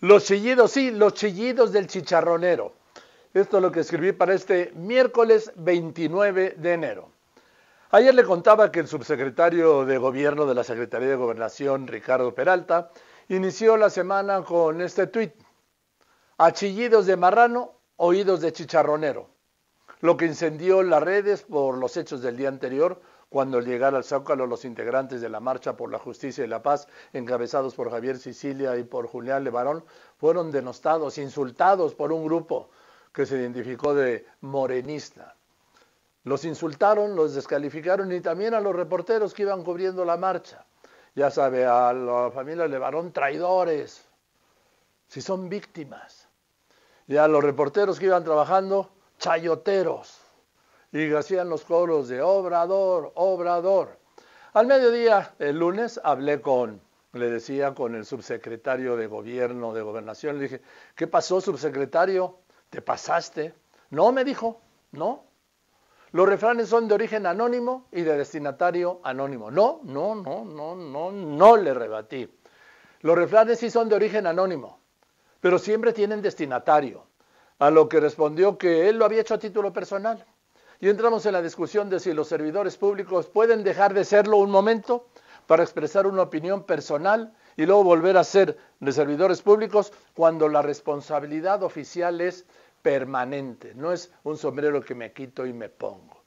Los chillidos, sí, los chillidos del chicharronero. Esto es lo que escribí para este miércoles 29 de enero. Ayer le contaba que el subsecretario de Gobierno de la Secretaría de Gobernación, Ricardo Peralta, inició la semana con este tuit. A chillidos de marrano, oídos de chicharronero lo que incendió las redes por los hechos del día anterior, cuando al llegar al Zócalo los integrantes de la Marcha por la Justicia y la Paz, encabezados por Javier Sicilia y por Julián Levarón, fueron denostados, insultados por un grupo que se identificó de morenista. Los insultaron, los descalificaron y también a los reporteros que iban cubriendo la marcha. Ya sabe, a la familia Levarón, traidores, si son víctimas. Y a los reporteros que iban trabajando, chayoteros y hacían los coros de Obrador, Obrador. Al mediodía, el lunes, hablé con, le decía, con el subsecretario de Gobierno, de Gobernación. Le dije, ¿qué pasó, subsecretario? ¿Te pasaste? No, me dijo, no. Los refranes son de origen anónimo y de destinatario anónimo. No, no, no, no, no, no le rebatí. Los refranes sí son de origen anónimo, pero siempre tienen destinatario. A lo que respondió que él lo había hecho a título personal. Y entramos en la discusión de si los servidores públicos pueden dejar de serlo un momento para expresar una opinión personal y luego volver a ser de servidores públicos cuando la responsabilidad oficial es permanente, no es un sombrero que me quito y me pongo.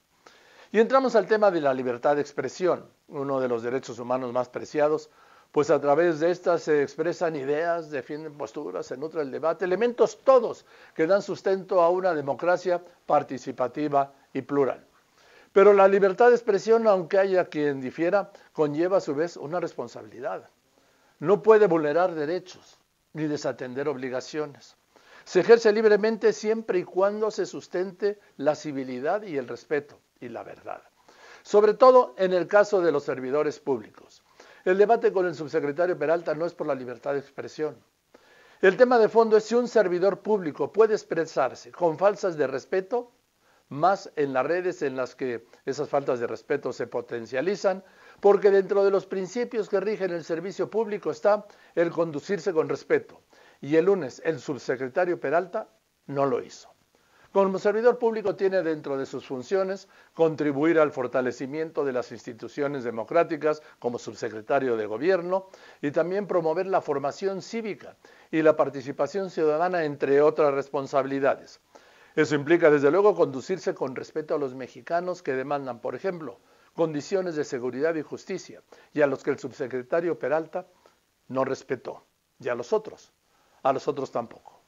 Y entramos al tema de la libertad de expresión, uno de los derechos humanos más preciados, pues a través de estas se expresan ideas, defienden posturas, se nutre el debate, elementos todos que dan sustento a una democracia participativa y plural. Pero la libertad de expresión, aunque haya quien difiera, conlleva a su vez una responsabilidad. No puede vulnerar derechos ni desatender obligaciones. Se ejerce libremente siempre y cuando se sustente la civilidad y el respeto y la verdad. Sobre todo en el caso de los servidores públicos el debate con el subsecretario Peralta no es por la libertad de expresión. El tema de fondo es si un servidor público puede expresarse con falsas de respeto, más en las redes en las que esas faltas de respeto se potencializan, porque dentro de los principios que rigen el servicio público está el conducirse con respeto. Y el lunes el subsecretario Peralta no lo hizo. Como servidor público tiene dentro de sus funciones contribuir al fortalecimiento de las instituciones democráticas como subsecretario de Gobierno y también promover la formación cívica y la participación ciudadana, entre otras responsabilidades. Eso implica, desde luego, conducirse con respeto a los mexicanos que demandan, por ejemplo, condiciones de seguridad y justicia, y a los que el subsecretario Peralta no respetó, y a los otros, a los otros tampoco.